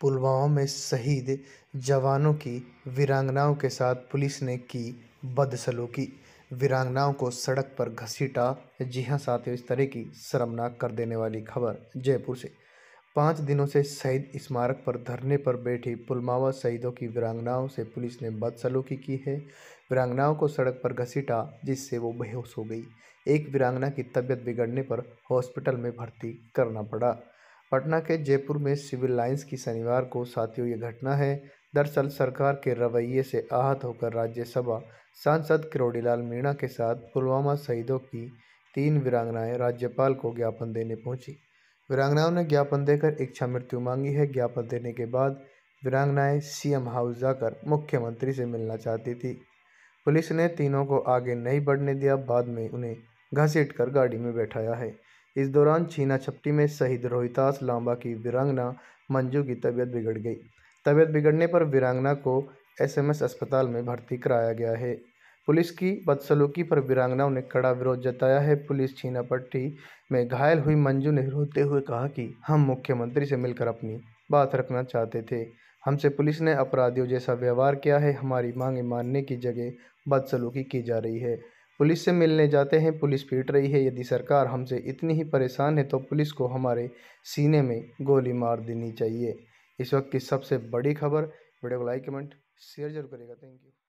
पुलवामा में शहीद जवानों की वीरांगनाओं के साथ पुलिस ने की बदसलूकी वीरांगनाओं को सड़क पर घसीटा जी हाँ साथियों इस तरह की शर्मनाक कर देने वाली खबर जयपुर से पाँच दिनों से शहीद स्मारक पर धरने पर बैठी पुलवामा शहीदों की वीरांगनाओं से पुलिस ने बदसलूकी की है वीरांगनाओं को सड़क पर घसीटा जिससे वो बेहोश हो गई एक वीरांगना की तबीयत बिगड़ने पर हॉस्पिटल में भर्ती करना पड़ा पटना के जयपुर में सिविल लाइंस की शनिवार को साथियों ये घटना है दरअसल सरकार के रवैये से आहत होकर राज्यसभा सांसद किरोड़ीलाल मीणा के साथ पुलवामा शहीदों की तीन वीरांगनाएं राज्यपाल को ज्ञापन देने पहुंची वीरांगनाओं ने ज्ञापन देकर इच्छा मृत्यु मांगी है ज्ञापन देने के बाद वीरांगनाएं सीएम हाउस जाकर मुख्यमंत्री से मिलना चाहती थी पुलिस ने तीनों को आगे नहीं बढ़ने दिया बाद में उन्हें घसीट कर गाड़ी में बैठाया है इस दौरान छीना छपटी में शहीद रोहितास लांबा की वीरांगना मंजू की तबीयत बिगड़ गई तबीयत बिगड़ने पर वीरांगना को एसएमएस अस्पताल में भर्ती कराया गया है पुलिस की बदसलूकी पर वीरांगनाओं ने कड़ा विरोध जताया है पुलिस छीनापट्टी में घायल हुई मंजू ने रोते हुए कहा कि हम मुख्यमंत्री से मिलकर अपनी बात रखना चाहते थे हमसे पुलिस ने अपराधियों जैसा व्यवहार किया है हमारी मांगें मानने की जगह बदसलूकी की जा रही है पुलिस से मिलने जाते हैं पुलिस पीट रही है यदि सरकार हमसे इतनी ही परेशान है तो पुलिस को हमारे सीने में गोली मार देनी चाहिए इस वक्त की सबसे बड़ी खबर वीडियो को लाइक कमेंट शेयर जरूर करेगा थैंक यू